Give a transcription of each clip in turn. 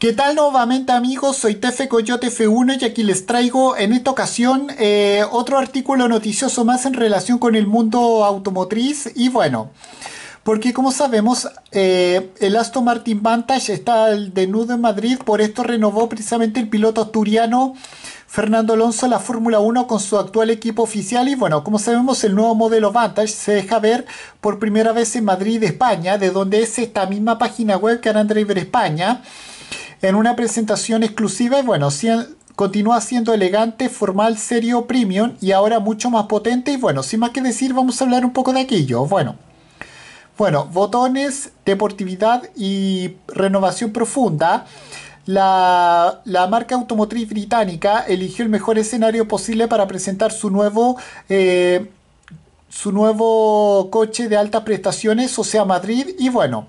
¿Qué tal nuevamente amigos? Soy Tefe Coyote F1 y aquí les traigo en esta ocasión eh, otro artículo noticioso más en relación con el mundo automotriz y bueno, porque como sabemos eh, el Aston Martin Vantage está al desnudo en Madrid, por esto renovó precisamente el piloto asturiano Fernando Alonso la Fórmula 1 con su actual equipo oficial y bueno, como sabemos el nuevo modelo Vantage se deja ver por primera vez en Madrid, España, de donde es esta misma página web que Driver España en una presentación exclusiva bueno, si continúa siendo elegante, formal, serio, premium y ahora mucho más potente y bueno, sin más que decir vamos a hablar un poco de aquello. Bueno, bueno, botones, deportividad y renovación profunda. La, marca automotriz británica eligió el mejor escenario posible para presentar su nuevo, eh, su nuevo coche de altas prestaciones, o sea, Madrid. Y bueno,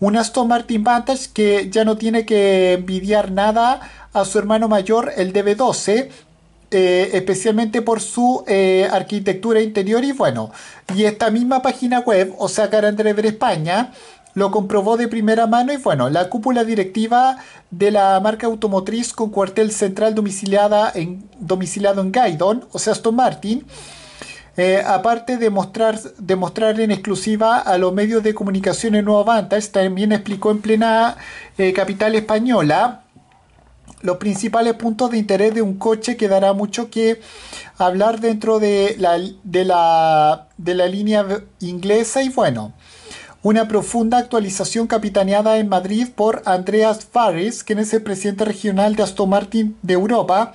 un Aston Martin Vantage que ya no tiene que envidiar nada a su hermano mayor, el DB12, eh, especialmente por su eh, arquitectura interior y bueno, y esta misma página web, o sea, Car Ver España, lo comprobó de primera mano y bueno, la cúpula directiva de la marca automotriz con cuartel central domiciliada en, domiciliado en Gaidon, o sea, Aston Martin, eh, aparte de mostrar, en exclusiva a los medios de comunicación en Nueva Vantage, también explicó en plena eh, capital española los principales puntos de interés de un coche que dará mucho que hablar dentro de la, de la, línea inglesa y bueno. Una profunda actualización capitaneada en Madrid por Andreas Faris, quien es el presidente regional de Aston Martin de Europa,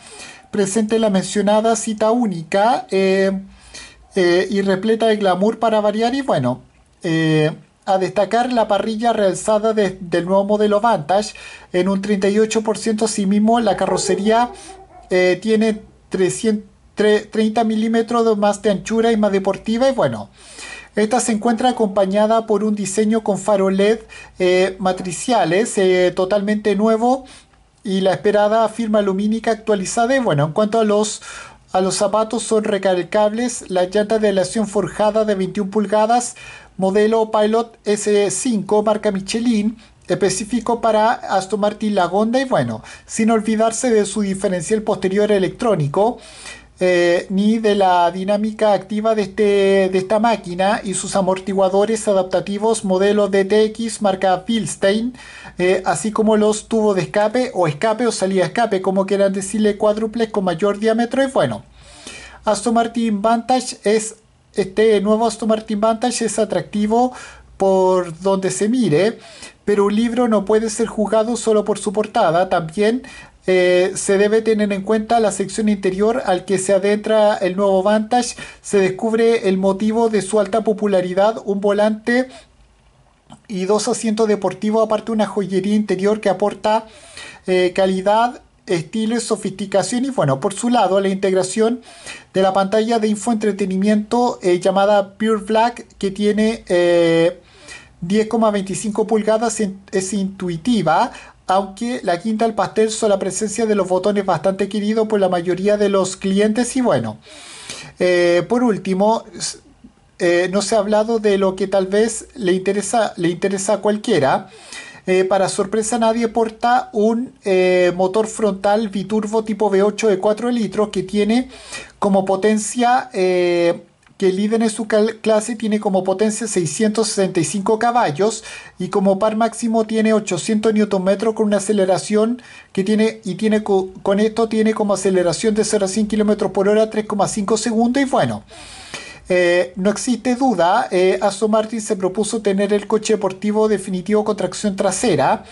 presente la mencionada cita única. Eh, eh, y repleta de glamour para variar y bueno, eh, a destacar la parrilla realzada del nuevo modelo Vantage en un 38% sí mismo la carrocería eh, tiene 30 milímetros más de anchura y más deportiva y bueno esta se encuentra acompañada por un diseño con faro LED matriciales totalmente nuevo y la esperada firma lumínica actualizada. Y bueno, en cuanto a los a los zapatos son recargables la llanta de aleación forjada de 21 pulgadas, modelo Pilot S5, marca Michelin, específico para Aston Martin Lagonda y bueno, sin olvidarse de su diferencial posterior electrónico. Eh, ni de la dinámica activa de, este, de esta máquina y sus amortiguadores adaptativos modelo DTX marca Philstein, eh, así como los tubos de escape o escape o salida escape, como quieran decirle, cuádruples con mayor diámetro. Y bueno, Aston Martin Vantage es este nuevo Aston Martin Vantage es atractivo por donde se mire, pero un libro no puede ser juzgado solo por su portada, también eh, se debe tener en cuenta la sección interior al que se adentra el nuevo Vantage. Se descubre el motivo de su alta popularidad, un volante y dos asientos deportivos, aparte una joyería interior que aporta eh, calidad, estilo y sofisticación. Y bueno, por su lado, la integración de la pantalla de infoentretenimiento eh, llamada Pure Black que tiene... 10,25 pulgadas es intuitiva, aunque la quinta al pastel son la presencia de los botones bastante querido por la mayoría de los clientes y bueno, eh, por último, eh, no se ha hablado de lo que tal vez le interesa, le interesa a cualquiera. Eh, para sorpresa nadie porta un motor frontal biturbo tipo V8 de 4 litros que tiene como potencia que el líder en su clase tiene como potencia 665 caballos y como par máximo tiene 800 Nm con una aceleración que tiene y tiene con esto tiene como aceleración de 0 a 100 km por hora 3,5 segundos y bueno eh, no existe duda, eh, Aston Martin se propuso tener el coche deportivo definitivo con tracción trasera,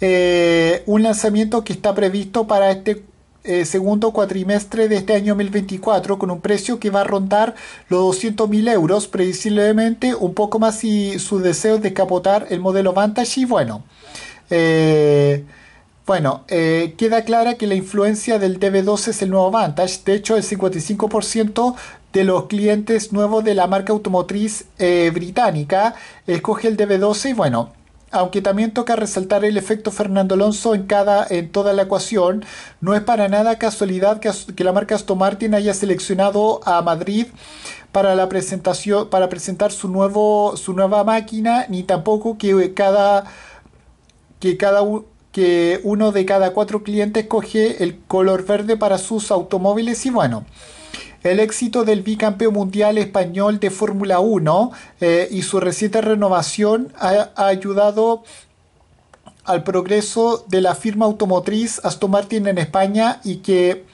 eh, un lanzamiento que está previsto para este eh, segundo cuatrimestre de este año 2024 con un precio que va a rondar los 200.000 euros, previsiblemente un poco más si su deseo de descapotar el modelo Vantage y bueno. Eh, bueno, eh, queda clara que la influencia del DB12 es el nuevo Vantage. De hecho, el 55% de los clientes nuevos de la marca automotriz británica escoge el DB12 y bueno, aunque también toca resaltar el efecto Fernando Alonso en, cada, en toda la ecuación, no es para nada casualidad que, la marca Aston Martin haya seleccionado a Madrid para, la presentación, para presentar su, nuevo, su nueva máquina, ni tampoco que eh, cada, que cada que uno de cada cuatro clientes coge el color verde para sus automóviles y bueno. El éxito del bicampeón mundial español de Fórmula 1 eh, y su reciente renovación ha, ayudado al progreso de la firma automotriz Aston Martin en España y que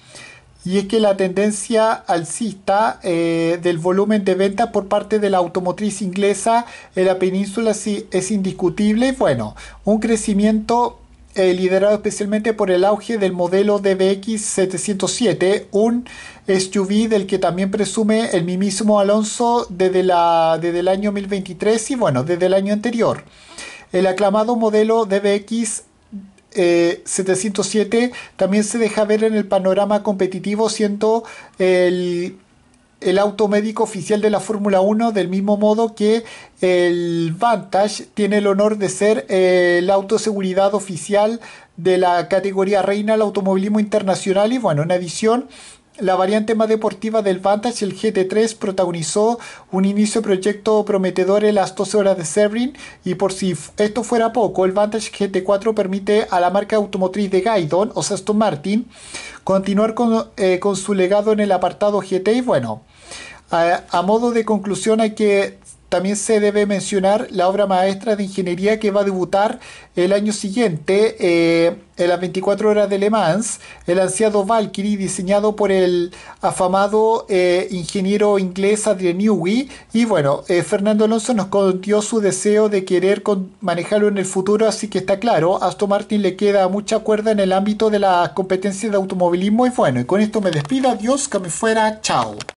y es que la tendencia alcista eh, del volumen de venta por parte de la automotriz inglesa en la península es indiscutible. Bueno, un crecimiento eh, liderado especialmente por el auge del modelo DBX 707, un SUV del que también presume el mismísimo Alonso desde, la, desde el año 2023 y bueno, desde el año anterior. El aclamado modelo DBX 707 eh, también se deja ver en el panorama competitivo siendo el el automédico oficial de la Fórmula 1, del mismo modo que el Vantage tiene el honor de ser la eh, el auto seguridad oficial de la categoría reina del automovilismo internacional y bueno, una edición la variante más deportiva del Vantage, el GT3, protagonizó un inicio de proyecto prometedor en las 12 horas de Sebring y por si esto fuera poco, el Vantage GT4 permite a la marca automotriz de Gaidon, o Aston Martin, continuar eh, con, su legado en el apartado GT y bueno, a modo de conclusión hay que también se debe mencionar la obra maestra de ingeniería que va a debutar el año siguiente eh, en las 24 horas de Le Mans, el ansiado Valkyrie diseñado por el afamado eh, ingeniero inglés Adrian Newey. Y bueno, eh, Fernando Alonso nos contió su deseo de querer manejarlo en el futuro, así que está claro, a Aston Martin le queda mucha cuerda en el ámbito de las competencias de automovilismo. Y bueno, y con esto me despido, adiós, que me fuera, chao.